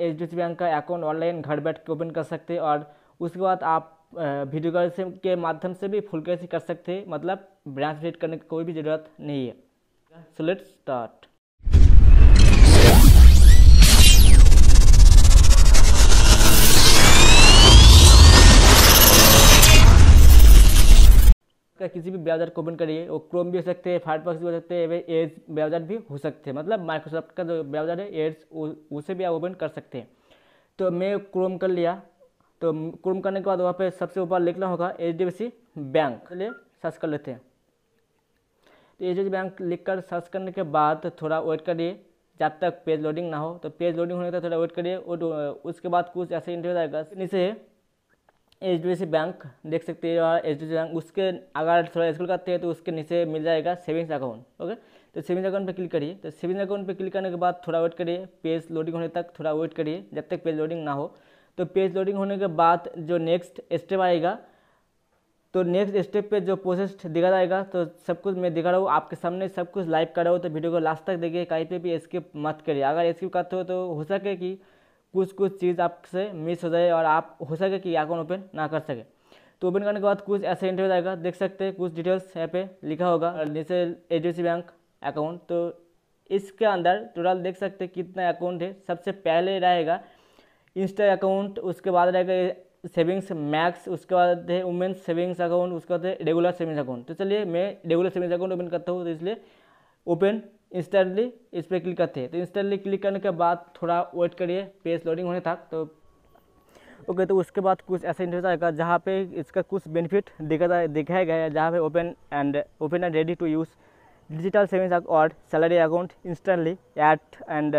H D bank का account online घर बैठ के ओपन कर सकते हैं और उसके बाद आप वीडियो कॉल से के माध्यम से भी फुल कैसे कर सकते हैं मतलब ब्रांच विजिट करने की कोई भी ज़रूरत नहीं है सो लेट्स स्टार्ट का किसी भी ब्राउज़र को ओपन करिए वो क्रोम भी हो सकते हैं फायरफॉक्स भी हो सकते हैं एज ब्राउज़र भी हो सकते हैं मतलब माइक्रोसॉफ्ट का जो ब्राउज़र है एड्स उसे भी आप ओपन कर सकते हैं तो मैं क्रोम कर लिया तो क्रोम करने के बाद वहाँ पर सबसे ऊपर लिखना होगा H D F C bank चलिए सर्च कर लेते हैं तो एच डी बैंक लिख कर सर्च करने के बाद थोड़ा वेट करिए जब तक पेज लोडिंग ना हो तो पेज लोडिंग होने का थोड़ा वेट करिए और उसके बाद कुछ ऐसे इंटरव्यू आएगा नीचे एच डी बैंक देख सकते और एच डी बैंक उसके अगर थोड़ा स्कूल करते हैं तो उसके नीचे मिल जाएगा सेविंग्स अकाउंट ओके तो सेविंग्स अकाउंट पे क्लिक करिए तो सेविंग्स अकाउंट पे क्लिक करने के बाद थोड़ा वेट करिए पेज लोडिंग होने तक थोड़ा वेट करिए जब तक पेज लोडिंग ना हो तो पेज लोडिंग होने के बाद जो नेक्स्ट स्टेप आएगा तो नेक्स्ट स्टेप पर जो प्रोसेस दिखा जाएगा तो सब कुछ मैं दिखा रहा हूँ आपके सामने सब कुछ लाइव कर रहा हूँ तो वीडियो को लास्ट तक देखिए कहीं पर भी स्किप मत करिए अगर स्किप करते हो तो हो सके कि कुछ कुछ चीज़ आपसे मिस हो जाए और आप हो सके कि अकाउंट ओपन ना कर सके तो ओपन करने के बाद कुछ ऐसे इंटरव्यू आएगा देख सकते हैं कुछ डिटेल्स यहाँ पे लिखा होगा हाँ। जैसे एच बैंक अकाउंट तो इसके अंदर टोटल देख सकते हैं कितना अकाउंट है सबसे पहले रहेगा इंस्टा अकाउंट उसके बाद रहेगा सेविंग्स मैक्स उसके बाद है वुमेन्स सेविंग्स अकाउंट उसके बाद है रेगुलर सेविंग्स अकाउंट तो चलिए मैं रेगुलर सेविंग्स अकाउंट ओपन करता हूँ तो इसलिए ओपन इंस्टेंटली इस पर क्लिक करते हैं तो इंस्टेंटली क्लिक करने के बाद थोड़ा वेट करिए पेज लोडिंग होने तक तो ओके तो उसके बाद कुछ ऐसा इंटरव्यू आएगा जहाँ पे इसका कुछ बेनिफिट दिखा दिखाया गया है जहाँ पे open and open and ready to use digital savings और salary account instantly add and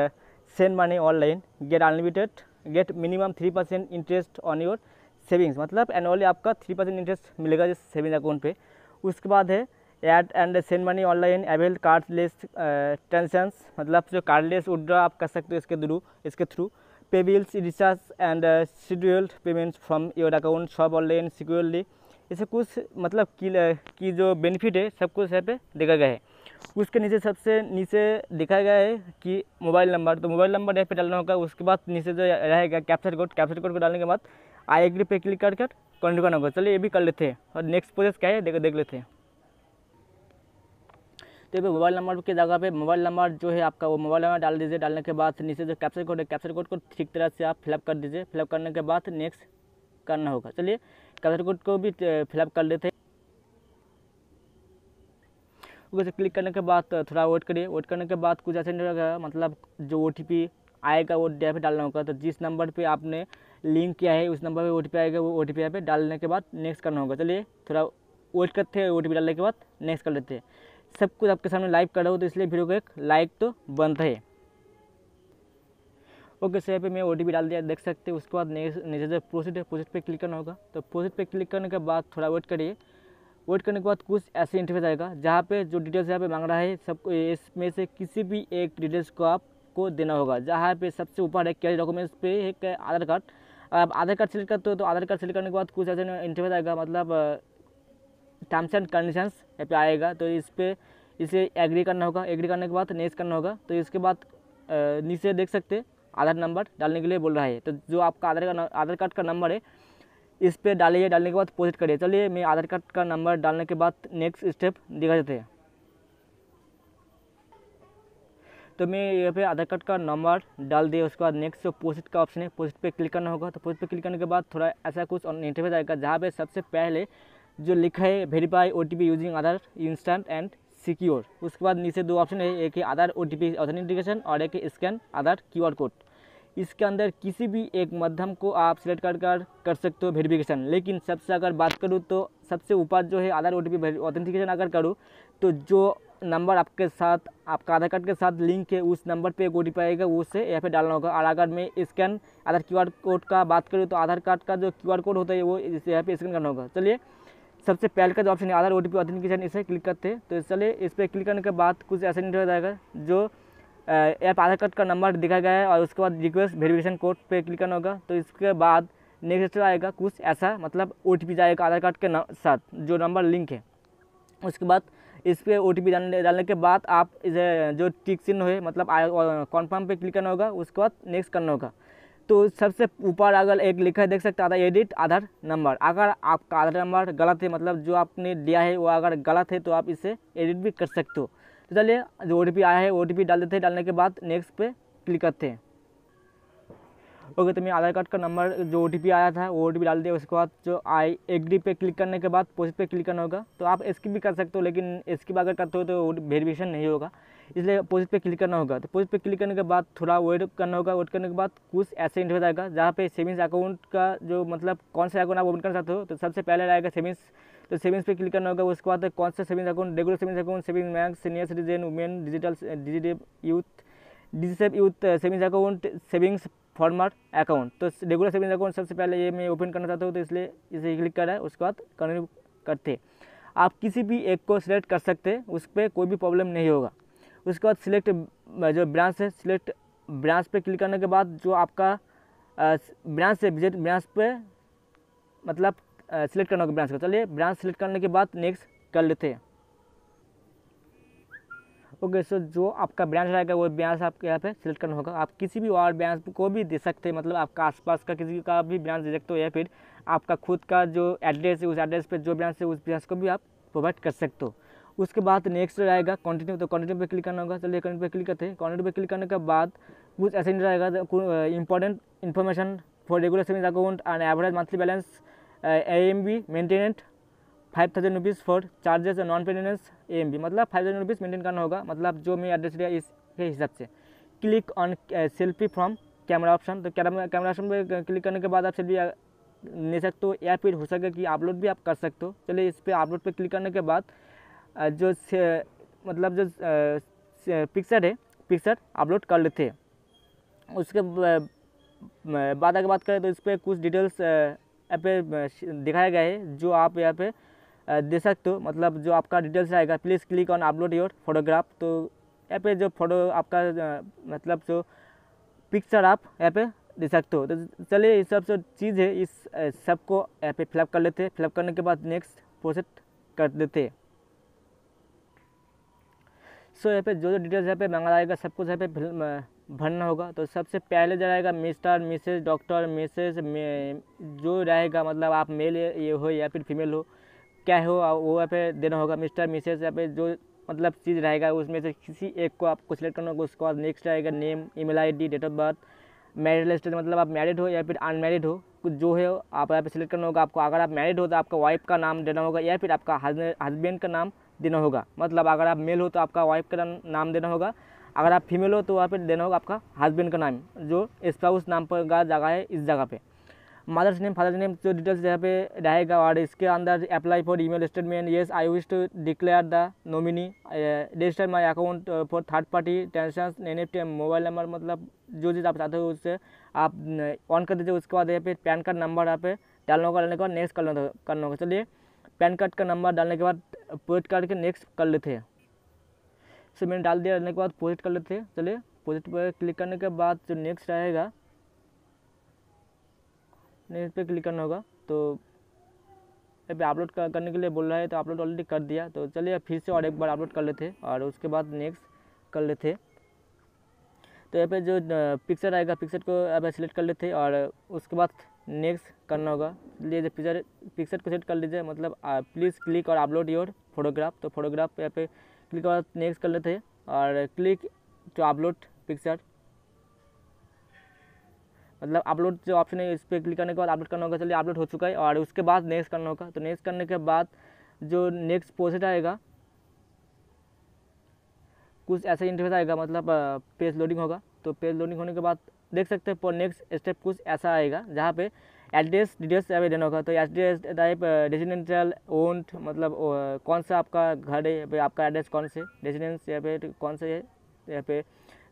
send money online get unlimited get minimum three percent interest on your savings मतलब एनुअली आपका थ्री परसेंट इंटरेस्ट मिलेगा जिस savings account पे उसके बाद है add and send money online card cardless transactions मतलब जो कार्डलेस विड्रॉ आप कर सकते हो इसके थ्रू इसके through pay bills recharge and scheduled payments from your account सब ऑनलाइन सिक्योरली इसे कुछ मतलब की, की जो बेनिफिट है सब कुछ यहाँ पे देखा गया है उसके नीचे सबसे नीचे देखा गया है कि मोबाइल नंबर तो मोबाइल नंबर यहाँ पे डालना होगा उसके बाद नीचे जो रहेगा कैप्चर कोड कैप्चर कोड को डालने के बाद आई एग्री पे क्लिक कर कर करना होगा चलिए ये भी कर लेते हैं और नेक्स्ट प्रोसेस क्या है देख देख लेते हैं तो ये मोबाइल नंबर की जगह पे मोबाइल नंबर जो है आपका वो मोबाइल नंबर डाल दीजिए डालने के बाद नीचे जो कैप्चर कोड है कैप्चर कोड को ठीक तरह से आप फिलअप कर दीजिए फिलअप करने के बाद नेक्स्ट करना होगा चलिए कैप्चर कोड को भी फिलअप कर लेते हैं उसे क्लिक करने के बाद थोड़ा वेट करिए वेट करने के बाद कुछ ऐसे नहीं होगा मतलब जो ओ आएगा वो डी डालना होगा तो जिस नंबर पे आपने लिंक किया है उस नंबर पे ओ आएगा वो ओ टी पे डालने के बाद नेक्स्ट करना होगा चलिए थोड़ा वेट करते हैं ओ डालने के बाद नेक्स्ट कर लेते हैं सब कुछ आपके सामने लाइव कर रहा हूँ तो इसलिए वीडियो को एक लाइक तो बंद है ओके सर पे मैं ओ डाल दिया देख सकते हैं उसके बाद नीचे जो प्रोसेट है प्रोसेट पे क्लिक करना होगा तो प्रोसेट पे क्लिक करने के बाद थोड़ा वेट करिए वेट करने के बाद कुछ ऐसे इंटरफेस आएगा जहाँ पे जो डिटेल्स यहाँ पे मांग रहा है सब इसमें से किसी भी एक डिटेल्स को आपको देना होगा जहाँ पे सबसे ऊपर है कैसे डॉक्यूमेंट्स पे है आधार कार्ड आप आधार कार्ड सेलेक्ट करते हो तो आधार कार्ड सेलेक्ट करने के बाद कुछ ऐसे इंटरफेस आएगा मतलब टर्म्स एंड कंडीशंस पे आएगा तो इस पर इसे एग्री करना होगा एग्री करने के बाद नेक्स्ट करना होगा तो इसके बाद नीचे देख सकते आधार नंबर डालने के लिए बोल रहा है तो जो आपका आधार का आधार कार्ड का नंबर है इस पर डालिए डालने के बाद पोजिट करिए चलिए मैं आधार कार्ड का नंबर डालने के बाद नेक्स्ट स्टेप दिखा देते हैं तो मैं यहाँ पे आधार कार्ड का नंबर डाल दिया उसके बाद नेक्स्ट जो पोस्ट का ऑप्शन है पोस्ट पे क्लिक करना होगा तो पोस्ट पे क्लिक करने के बाद थोड़ा ऐसा कुछ इंटरव्यू आएगा जहाँ पे सबसे पहले जो लिखा है verify O T P using Aadhaar instant and secure उसके बाद नीचे दो ऑप्शन है एक है Aadhaar O T P authentication और एक scan Aadhaar Q R code इसके अंदर किसी भी एक माध्यम को आप सिलेक्ट कर कर कर सकते हो वेरिफिकेशन लेकिन सबसे अगर बात करूँ तो सबसे ऊपर जो है Aadhaar O T P authentication अगर करूँ तो जो नंबर आपके साथ आपका आधार कार्ड के साथ लिंक है उस नंबर पे एक ओ टी पी आएगा उससे यहाँ पे डालना होगा और अगर मैं scan Aadhaar Q R code का बात करूँ तो आधार कार्ड का जो क्यू आर कोड होता है वो यहाँ पे स्कैन करना होगा चलिए सबसे पहले का जो ऑप्शन है आधार ओ टी ऑथेंटिकेशन इसे क्लिक करते हैं तो चलिए इस पर क्लिक करने के बाद कुछ ऐसा नहीं हो जाएगा जो ऐप आधार कार्ड का नंबर दिखा गया है और उसके बाद रिक्वेस्ट वेरिफिकेशन कोड पे क्लिक करना होगा तो इसके बाद नेक्स्ट आएगा कुछ ऐसा मतलब ओ जाएगा आधार कार्ड के साथ जो नंबर लिंक है उसके बाद इस पर ओ टी डालने के बाद आप जो टिक चिन्ह हुए मतलब कॉन्फर्म पे क्लिक करना होगा उसके बाद नेक्स्ट करना होगा तो सबसे ऊपर अगर एक लिखा देख सकते आधा एडिट आधार नंबर अगर आपका आधार नंबर गलत है मतलब जो आपने दिया है वो अगर गलत है तो आप इसे एडिट भी कर सकते हो तो चलिए जो ओ आया है ओ डाल देते हैं डालने के बाद नेक्स्ट पे क्लिक करते हैं ओके तो मैं आधार कार्ड का नंबर जो ओ आया था वो ओ डाल दिया उसके बाद जो आई एक पे क्लिक करने के बाद पोस्ट पे क्लिक करना होगा तो आप एस भी कर सकते हो लेकिन एस अगर करते हो तो वेरीफिकेशन नहीं होगा इसलिए पोस्ट पे क्लिक करना होगा तो पोस्ट पे क्लिक करने के बाद थोड़ा वेट करना होगा वेट करने के बाद कुछ ऐसे इंटर जाएगा जहाँ पे सेविंग्स अकाउंट का जो मतलब कौन सा अकाउंट आप ओपन करना चाहते हो तो सबसे पहले आएगा सेविंग्स तो सेविंग्स पे क्लिक करना होगा उसके बाद कौन सा savings account regular savings account saving bank senior citizen women digital digital youth digital youth savings account savings farmer account तो रेगुलर सेविंग अकाउंट सबसे पहले ये मैं ओपन करना चाहता हूँ तो इसलिए इसे क्लिक करा है उसके बाद कंटिन्यू करते आप किसी भी एक को सिलेक्ट कर सकते हैं उस पर कोई भी प्रॉब्लम नहीं होगा उसके बाद सिलेक्ट जो ब्रांच है सिलेक्ट ब्रांच पे क्लिक करने के बाद जो आपका ब्रांच है विजिट ब्रांच पे मतलब सिलेक्ट करना होगा ब्रांच का चलिए ब्रांच सिलेक्ट करने के बाद नेक्स्ट कर लेते हैं ओके सो जो आपका ब्रांच रहेगा वो ब्रांच आपके यहाँ पे सिलेक्ट करना होगा आप किसी भी और ब्रांच को भी दे सकते हैं मतलब आपका आसपास का किसी का भी ब्रांच दे सकते हो या फिर आपका खुद का जो एड्रेस है उस एड्रेस पर जो ब्रांच है उस ब्रांच को भी आप प्रोवाइड कर सकते हो उसके बाद नेक्स्ट रहेगा कंटिन्यू तो कंटिन्यू पर क्लिक करना होगा चलिए कंटिन्यू पे क्लिक करते हैं कंटिन्यू पर क्लिक करने के बाद कुछ ऐसे नहीं रहेगा important information for regular saving account and average monthly balance A M B maintenance five thousand rupees for charges and non पेडेंस ए एम बी मतलब फाइव थाउजेंड रुपीज़ मेंटेन करना होगा मतलब जो मैं एड्रेस दिया इसके हिसाब से click on selfie from camera option तो कैमरा ऑप्शन पर क्लिक करने के बाद आप सेल्फी uh, ले सकते हो या फिर हो सके कि अपलोड भी आप कर सकते हो चलिए इस पर अपलोड पर क्लिक करने के बाद uh, जो से मतलब जो पिक्चर uh, है पिक्चर अपलोड कर लेते हैं उसके बाद अगर बात करें तो इस पर कुछ डिटेल्स यहाँ पे दिखाया गया है जो आप यहाँ पे दे सकते हो मतलब जो आपका डिटेल्स आएगा please click on upload your photograph तो यहाँ पे जो फोटो आपका मतलब जो पिक्चर आप यहाँ पे दे सकते हो तो चलिए ये सब जो चीज़ है इस सबको यहाँ पे फिलअप कर लेते हैं फिलअप करने के बाद नेक्स्ट प्रोसेस कर देते हैं सो यहाँ पे जो जो डिटेल्स यहाँ पे मांगा जाएगा सब कुछ यहाँ पे भरना होगा तो सबसे पहले जो रहेगा मिस्टर मिसेज डॉक्टर मिसेज जो रहेगा मतलब आप मेल ये हो या फिर फीमेल हो क्या हो वो यहाँ पे देना होगा मिस्टर मिसेज या पे जो मतलब चीज़ रहेगा उसमें से किसी एक को आपको सिलेक्ट करना होगा उसके बाद नेक्स्ट रहेगा name email ID date of birth married status मतलब आप मैरिड हो या फिर अनमैरिड हो कुछ जो है आप यहाँ पे सिलेक्ट करना होगा आपको अगर आप मैरिड हो तो आपका वाइफ का नाम देना होगा या फिर आपका हस्बैंड का नाम देना होगा मतलब अगर आप मेल हो तो आपका वाइफ का नाम देना होगा अगर आप फीमेल हो तो वहाँ पर देना होगा आपका हस्बैंड का नाम जो स्पाउस नाम पर जगह है इस जगह पर मदर्स नेम फादर्स नेम जो डिटेल्स यहाँ पे रहेगा और इसके अंदर apply for email statement yes I wish to declare the nominee register my account for third party transaction N F T mobile number मतलब जो चीज़ आप चाहते हो उससे आप ऑन uh, कर दीजिए उसके बाद यहाँ पे पैन कार्ड नंबर यहाँ पे डालने होगा डालने के बाद नेक्स्ट करना करना होगा चलिए पैन कार्ड का नंबर डालने के बाद कार्ड के नेक्स्ट कर लेते हैं सो मैंने डाल दिया डालने के बाद पोस्ट कर लेते हैं चलिए पोस्ट पर क्लिक करने के बाद जो नेक्स्ट रहेगा नेक्स्ट पे क्लिक करना होगा तो अभी अपलोड करने के लिए बोल रहा है तो अपलोड ऑलरेडी कर दिया तो चलिए फिर से और एक बार अपलोड कर लेते और उसके बाद नेक्स्ट कर लेते तो यहाँ पे जो पिक्चर आएगा पिक्चर को अब सेलेक्ट कर लेते और उसके बाद नेक्स्ट करना होगा लिए पिक्चर पिक्चर को सेलेक्ट कर लीजिए मतलब प्लीज़ क्लिक और अपलोड योर फोटोग्राफ तो फोटोग्राफ यहाँ पे क्लिक और नेक्स्ट कर लेते और क्लिक टू अपलोड पिक्चर मतलब अपलोड जो ऑप्शन है इस पर क्लिक करने के बाद अपलोड करना होगा चलिए अपलोड हो चुका है और उसके बाद नेक्स्ट करना होगा तो नेक्स्ट करने के बाद जो नेक्स्ट प्रोसेस आएगा कुछ ऐसा इंटरफेस आएगा मतलब पेज लोडिंग होगा तो पेज लोडिंग होने के बाद देख सकते हैं पर नेक्स्ट स्टेप कुछ ऐसा आएगा जहाँ पे एड्रेस डिटेल्स टाइप देना होगा तो एड्रेस टाइप रेजिडेंशियल ओन्ड मतलब कौन सा आपका घर है आपका एड्रेस कौन से रेजिडेंस या फिर कौन से है यहाँ पे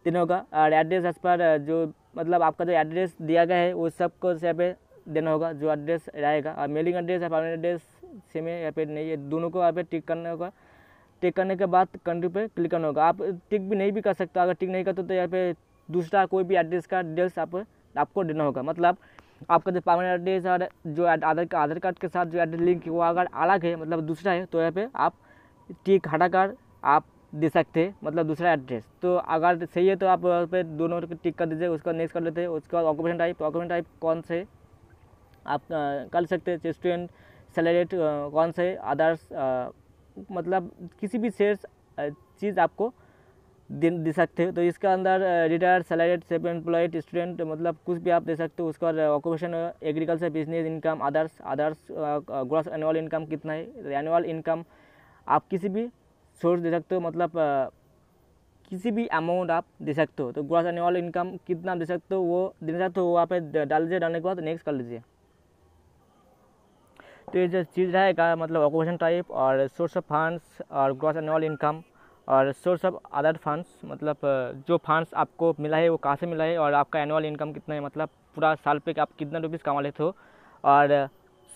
तीनों का और एड्रेस एज पर जो मतलब आपका जो एड्रेस दिया गया है वो सब को यहाँ पे देना होगा जो एड्रेस रहेगा और मेलिंग एड्रेस और परमानेंट एड्रेस सेम है यहाँ पे नहीं है दोनों को यहाँ पे टिक करना होगा टिक करने के बाद कंट्री पे क्लिक करना होगा आप टिक भी नहीं भी कर सकते अगर टिक नहीं करते तो, तो यहाँ पे दूसरा कोई भी एड्रेस का डिटेल्स आप आपको देना होगा मतलब आपका जो परमानेंट एड्रेस और जो आधार आधार कार्ड के साथ जो एड्रेस लिंक वो अगर अलग है मतलब दूसरा है तो यहाँ पर आप टिक हटाकर आप दे सकते हैं मतलब दूसरा एड्रेस तो अगर सही है तो आप वहाँ पर दोनों टिक कर दीजिए उसका नेक्स्ट कर लेते हैं उसके बाद ऑक्यूपेशन टाइप ऑक्यूपेशन टाइप कौन से आप कर सकते हैं स्टूडेंट सैलरेट कौन से अदर्स मतलब किसी भी शेयर चीज़ आपको दे, दे सकते हो तो इसके अंदर retired salaried self employed student मतलब कुछ भी आप दे सकते हो उसका occupation agriculture business income others others gross annual income कितना है एनुअल इनकम आप किसी भी सोर्स दे सकते हो मतलब किसी भी अमाउंट आप दे सकते हो तो ग्रॉस एनुअल इनकम कितना दे सकते हो वो दे सकते हो वहाँ पे डाल दीजिए डालने के बाद नेक्स्ट कर लीजिए तो ये जो चीज़ रहेगा मतलब ऑक्यूपेशन टाइप और सोर्स ऑफ फंड्स और ग्रॉस एनुअल इनकम और सोर्स ऑफ अदर फंड्स मतलब जो फंड्स आपको मिला है वो कहाँ से मिला है और आपका एनुअल इनकम कितना है मतलब पूरा साल पे आप कितना रुपीज़ कमा लेते हो और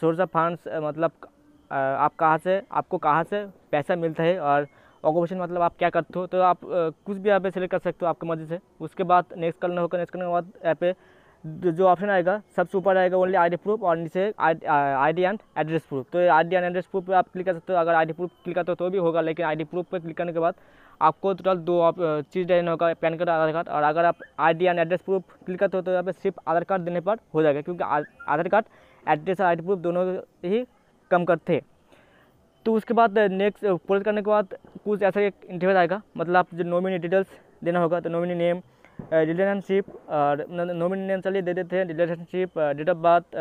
सोर्स ऑफ फंड्स मतलब आप कहाँ से आपको कहाँ से पैसा मिलता है और ऑक्यूपेशन मतलब आप क्या करते हो तो आप कुछ भी यहाँ पे सेलेक्ट कर सकते हो आपकी मर्जी से उसके बाद नेक्स्ट करना होगा नेक्स्ट करने के बाद यहाँ पे जो ऑप्शन आएगा सबसे ऊपर आएगा ओनली आईडी प्रूफ और नीचे आईडी एंड एड्रेस प्रूफ तो आईडी एंड एड्रेस प्रूफ पे आप क्लिक कर सकते हो अगर आईडी प्रूफ क्लिक करते हो तो भी होगा लेकिन आईडी प्रूफ पे क्लिक करने के बाद आपको टोटल दो चीज़ देना होगा पैन कार्ड आधार कार्ड और अगर आप ID and address proof click करते हो तो यहाँ पे सिर्फ आधार कार्ड देने पर हो जाएगा क्योंकि आधार कार्ड एड्रेस और आई प्रूफ दोनों ही कम करते हैं तो उसके बाद नेक्स्ट uh, पोस्ट uh, करने के बाद कुछ ऐसा एक इंटरव्यू आएगा मतलब आप जो नॉमिनी डिटेल्स देना होगा तो नॉमिनी नेम रिलेशनशिप और नॉमिनी नेम चलिए दे देते हैं रिलेशनशिप डेट ऑफ बर्थ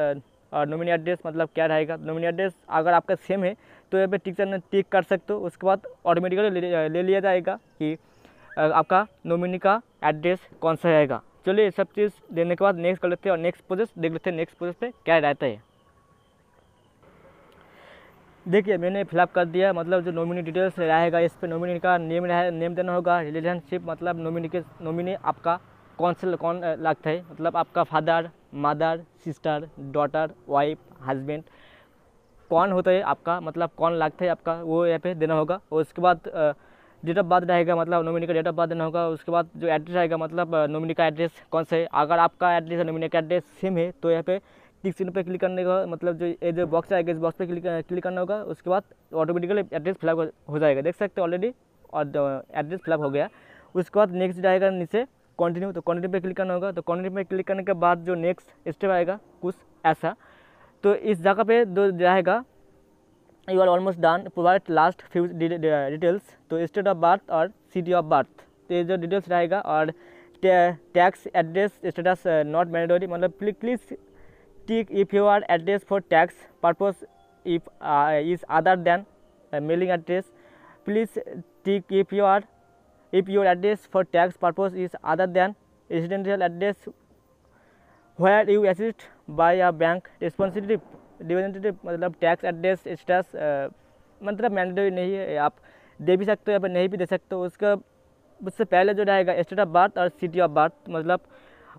और नॉमिनी एड्रेस मतलब क्या रहेगा नॉमिनी एड्रेस अगर आपका सेम है तो यहाँ पे टिक टिक कर सकते हो उसके बाद ऑटोमेटिकली uh, ले, लिया जाएगा कि आपका नॉमिनी का एड्रेस कौन सा रहेगा चलिए ये सब चीज़ देने के बाद नेक्स्ट कर लेते हैं और नेक्स्ट प्रोसेस देख लेते हैं नेक्स्ट प्रोसेस पे क्या रहता है देखिए मैंने फिलअप कर दिया मतलब जो नॉमिनी डिटेल्स रहेगा इस पर नॉमिनी का नेम रहे नेम देना होगा रिलेशनशिप मतलब नॉमिनी के नॉमिनी आपका कौन से कौन लगता है मतलब आपका father mother sister daughter wife husband कौन होता है आपका मतलब कौन लगता है आपका वो यहाँ पे देना होगा और उसके बाद डेट ऑफ बर्थ रहेगा मतलब नॉमिनी का डेट ऑफ बर्थ देना होगा उसके बाद जो एड्रेस रहेगा मतलब नॉमिनी का एड्रेस कौन सा है अगर आपका एड्रेस नॉमिनी का एड्रेस सेम है तो यहाँ पे टिक चिन्ह पर क्लिक करने का मतलब जो ये जो बॉक्स आएगा इस बॉक्स पर क्लिक क्लिक करना होगा उसके बाद ऑटोमेटिकली एड्रेस फ्लैप हो जाएगा देख सकते हो ऑलरेडी और एड्रेस फ्लैप हो गया उसके बाद नेक्स्ट जाएगा नीचे कंटिन्यू तो कंटिन्यू पे क्लिक करना होगा तो कंटिन्यू पे क्लिक करने के बाद जो नेक्स्ट स्टेप आएगा कुछ ऐसा तो इस जगह पे जो जाएगा you are almost done provide last few details तो स्टेट ऑफ बर्थ और सिटी ऑफ बर्थ तो ये जो डिटेल्स रहेगा और tax address status not mandatory मतलब please tick if you are address for tax purpose if is other than mailing address please tick if you are if your address for tax purpose is other than residential address who are you assist by a bank responsibility डिपेंडेंटिव मतलब tax address status मतलब mandatory नहीं है आप दे भी सकते हो या फिर नहीं भी दे सकते हो उसका उससे पहले जो रहेगा स्टेट ऑफ बर्थ और सिटी ऑफ बर्थ मतलब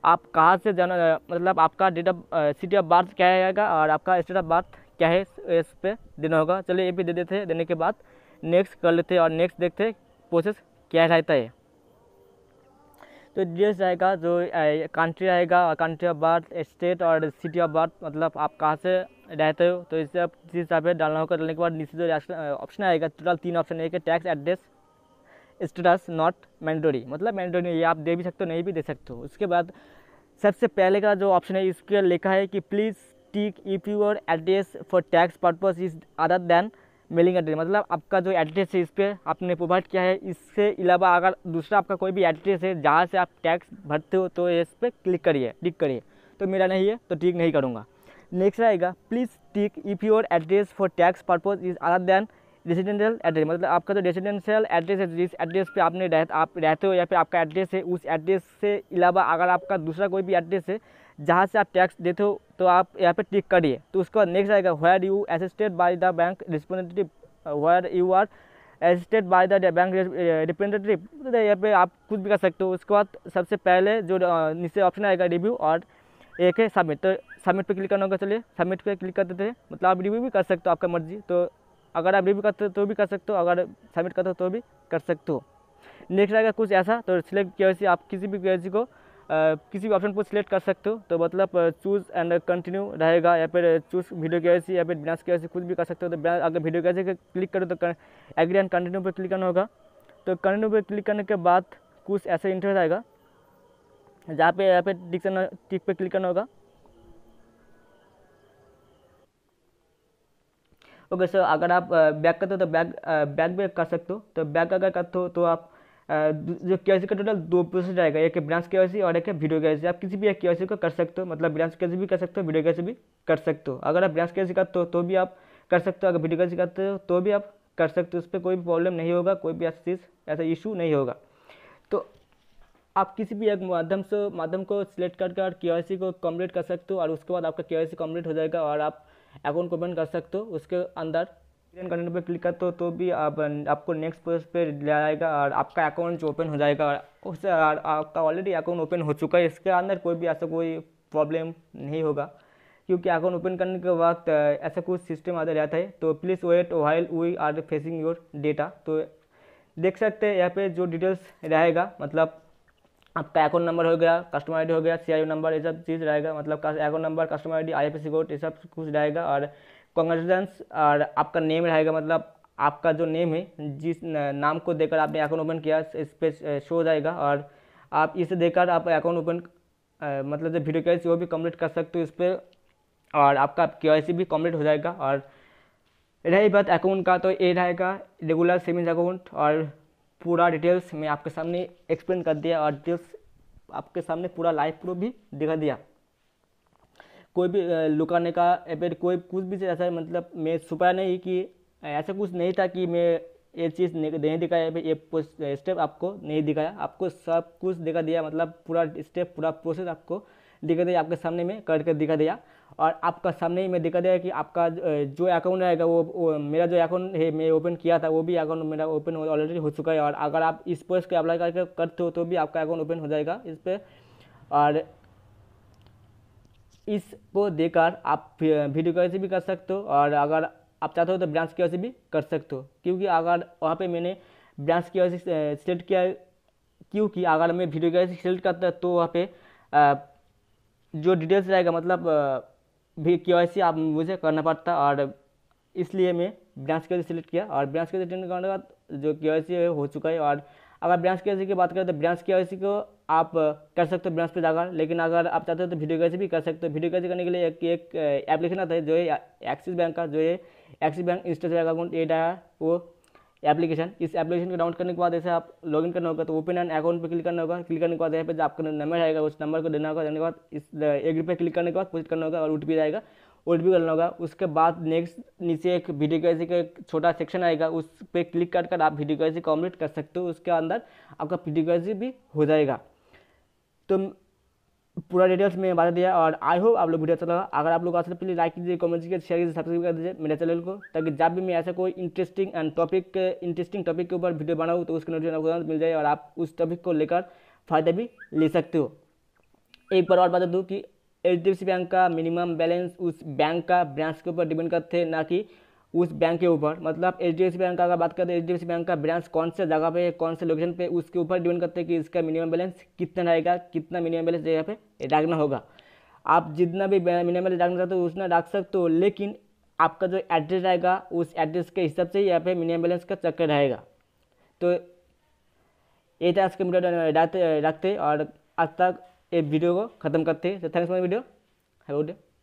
आप कहाँ से जाना मतलब आपका date of city of birth क्या आएगा और आपका स्टेट ऑफ बर्थ क्या है इस पर देना होगा चलिए ये भी दे देते हैं देने के बाद नेक्स्ट कर लेते हैं और नेक्स्ट देखते हैं प्रोसेस क्या रहता है तो देश आएगा जो कंट्री आएगा और कंट्री ऑफ बर्थ स्टेट और सिटी ऑफ बर्थ मतलब आप कहाँ से रहते हो तो इसे आप जिस हिसाब से डालना होगा डालने के बाद नीचे जो ऑप्शन आएगा टोटल तीन ऑप्शन है tax address status not mandatory मतलब मैंडोरी ये आप दे भी सकते हो नहीं भी दे सकते हो उसके बाद सबसे पहले का जो ऑप्शन है इसके लिखा है कि please tick if your address for tax purpose is other than mailing address मतलब आपका जो एड्रेस है इस पर आपने प्रोवाइड किया है इससे अलावा अगर दूसरा आपका कोई भी एड्रेस है जहाँ से आप टैक्स भरते हो तो इस पर क्लिक करिए टिक करिए तो मेरा नहीं है तो टिक नहीं करूँगा नेक्स्ट रहेगा please tick if your address for tax purpose is other than residential address मतलब आपका जो रेसिडेंशियल एड्रेस है जिस एड्रेस पे आपने रह, आप रहते हो या फिर आपका एड्रेस है उस एड्रेस से अलावा अगर आपका दूसरा कोई भी एड्रेस है जहाँ से आप टैक्स देते हो तो आप यहाँ पे टिक करिए तो उसके बाद नेक्स्ट आएगा where you assisted by the bank representative where you are assisted by the bank representative यहाँ पे आप खुद भी कर सकते हो उसके बाद सबसे पहले जो नीचे ऑप्शन आएगा रिव्यू और एक है सबमिट तो सबमिट पे क्लिक करना होगा चलिए सबमिट पे क्लिक कर देते हैं मतलब आप रिव्यू भी कर सकते हो आपका मर्जी तो अगर आप रिव्यू करते हो तो भी कर सकते हो अगर सबमिट करते हो तो भी कर सकते हो नेक्स्ट आएगा कुछ ऐसा तो सिलेक्ट के आप किसी भी के को आ, किसी भी ऑप्शन को सिलेक्ट कर सकते हो तो मतलब चूज़ एंड कंटिन्यू रहेगा या फिर चूज वीडियो के वैसे या फिर बिनास के वैसे कुछ भी कर सकते हो तो अगर वीडियो के वैसे क्लिक करो तो एग्री एंड कंटिन्यू पर क्लिक करना होगा तो कंटिन्यू पर क्लिक करने के बाद कुछ ऐसा इंटरव्यू आएगा जहाँ पे यहाँ पे डिक्शन टिक पर क्लिक करना होगा ओके सर अगर आप बैक करते हो तो बैक बैक भी कर सकते हो तो बैक अगर करते हो तो आप जो के का टोटल दो प्रोसेस आएगा एक ब्रांच के और एक है वीडियो के आप किसी भी एक के को कर सकते हो मतलब ब्रांच के भी कर सकते हो वीडियो के भी कर सकते हो अगर आप ब्रांच के करते हो तो भी आप कर सकते हो अगर वीडियो के करते हो तो भी आप कर सकते हो उस पर कोई भी प्रॉब्लम नहीं होगा कोई भी ऐसा चीज़ ऐसा इशू नहीं होगा तो आप किसी भी एक माध्यम से माध्यम को सिलेक्ट करके और के को कम्प्लीट कर सकते हो और उसके बाद आपका के कम्प्लीट हो जाएगा और आप अकाउंट को कर सकते हो उसके अंदर रिटर्न पर क्लिक करते हो तो भी आप आपको नेक्स्ट पेज पे ले आएगा और आपका अकाउंट जो ओपन हो जाएगा उससे आपका ऑलरेडी अकाउंट ओपन हो चुका है इसके अंदर कोई भी ऐसा कोई प्रॉब्लम नहीं होगा क्योंकि अकाउंट ओपन करने के वक्त ऐसा कुछ सिस्टम आता रहता है तो please wait while we are fetching your data तो देख सकते हैं यहाँ पे जो डिटेल्स रहेगा मतलब आपका अकाउंट नंबर हो गया कस्टमर आईडी हो गया सीआईओ नंबर ये सब चीज़ रहेगा मतलब account number customer ID IFSC code ये सब कुछ रहेगा और कॉन्ग्रेचुलेंस और आपका नेम रहेगा मतलब आपका जो नेम है जिस नाम को देकर आपने अकाउंट ओपन किया इस पर शो जाएगा और आप इसे देकर आप अकाउंट ओपन मतलब जो वीडियो कैसे वो भी कम्प्लीट कर सकते हो इस पर और आपका के भी कम्प्लीट हो जाएगा और रही बात अकाउंट का तो ये रहेगा रेगुलर सेविंग्स अकाउंट और पूरा डिटेल्स मैं आपके सामने एक्सप्लेन कर दिया और डिटेल्स आपके सामने पूरा लाइव प्रूफ भी दिखा दिया कोई भी लुकाने का या फिर कोई कुछ भी ऐसा मतलब मैं छुपाया नहीं कि ऐसा कुछ नहीं था कि मैं ये चीज़ नहीं दिखाया ये स्टेप आपको नहीं दिखाया आपको सब कुछ दिखा दिया मतलब पूरा स्टेप पूरा प्रोसेस आपको दिखा दिया आपके सामने में करके दिखा दिया और आपका सामने ही मैं दिखा देगा कि आपका जो अकाउंट रहेगा वो, वो मेरा जो अकाउंट है मैं ओपन किया था वो भी अकाउंट मेरा ओपन ऑलरेडी हो चुका है और अगर आप इस पोस्ट को अप्लाई करके करते हो तो भी आपका अकाउंट ओपन हो जाएगा इस पर और इसको देकर आप वीडियो कॉल से भी कर सकते हो और अगर आप चाहते हो तो ब्रांच की से भी कर सकते हो क्योंकि अगर वहाँ पे मैंने ब्रांच की से सेलेक्ट किया क्योंकि अगर मैं वीडियो कॉल से सिलेक्ट करता तो वहाँ पे जो डिटेल्स रहेगा मतलब भी के वाई सी आप मुझे करना पड़ता और इसलिए मैं ब्रांच के सिलेक्ट किया और ब्रांच के सिलेक्ट करने के बाद जो के है हो चुका है और अगर ब्रांच के की बात करें तो ब्रांच के वाई सी को आप कर सकते हो ब्रांच पे जाकर लेकिन अगर आप चाहते हो तो वीडियो कैसे भी कर सकते हो वीडियो कैसे करने के लिए एक एक एप्लीकेशन आता है जो है एक्सिस बैंक का जो है एक्सिस बैंक इंस्टोर अकाउंट एड आया वो एप्लीकेशन इस एप्लीकेशन को डाउनलोड करने के बाद जैसे आप लॉगिन करना होगा तो ओपन एंड अकाउंट पर क्लिक करना होगा क्लिक करने के बाद यहाँ पे आपका नंबर आएगा उस नंबर को देना होगा देने के बाद इस एग्री पे क्लिक करने के बाद पोस्ट करना होगा और ओ टी आएगा ओ टी करना होगा उसके बाद नेक्स्ट नीचे एक वीडियो कैसे का एक छोटा सेक्शन आएगा उस पर क्लिक कर कर आप वीडियो कैसे कॉम्प्लीट कर सकते हो उसके अंदर आपका वीडियो कैसे भी हो जाएगा तो पूरा डिटेल्स में बता दिया और आई होप आप लोग वीडियो अच्छा लगा अगर आप लोग अच्छा प्लीज़ लाइक कीजिए कमेंट कीजिए शेयर कीजिए सब्सक्राइब कर दीजिए मेरे चैनल को ताकि जब भी मैं ऐसा कोई interesting and topic interesting topic के ऊपर वीडियो बनाऊँ तो उसके नोटिफिकेशन आपको मिल जाए और आप उस टॉपिक को लेकर फ़ायदा भी ले सकते हो एक बार और बता दूँ कि एच बैंक का मिनिमम बैलेंस उस बैंक का ब्रांच के ऊपर डिपेंड करते हैं ना कि उस बैंक के ऊपर मतलब एच डी बैंक अगर बात करें एच डी बैंक का ब्रांच कौन से जगह पे कौन से लोकेशन पे उसके ऊपर डिपेंड करते हैं कि इसका मिनिमम बैलेंस कितना रहेगा कितना मिनिमम बैलेंस जगह पे रखना होगा आप जितना भी मिनिमम बैलेंस डालना चाहते हो उतना रख सकते हो लेकिन आपका जो एड्रेस रहेगा उस एड्रेस के हिसाब से यहाँ पे मिनिमम बैलेंस का चक्कर रहेगा तो ये था आज के वीडियो रखते और आज तक ये वीडियो को खत्म करते हैं तो thanks for video have good day